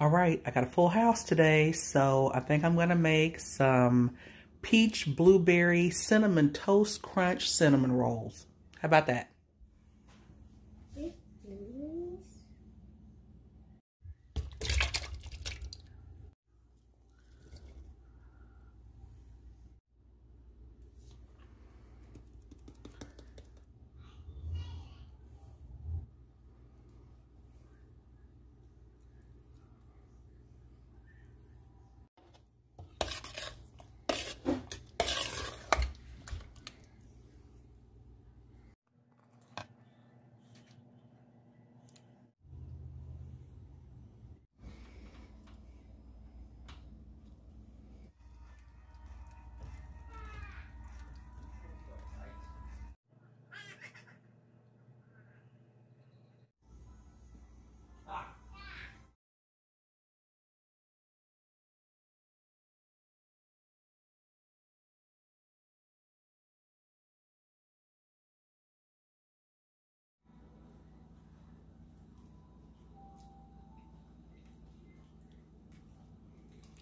All right, I got a full house today, so I think I'm going to make some peach blueberry cinnamon toast crunch cinnamon rolls. How about that?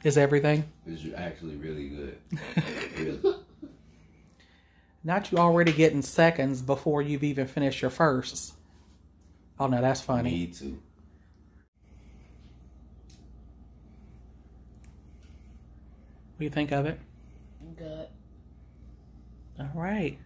is everything. It's actually really good. really. Not you already getting seconds before you've even finished your firsts. Oh no, that's funny. Me too. What do you think of it? Good. All right.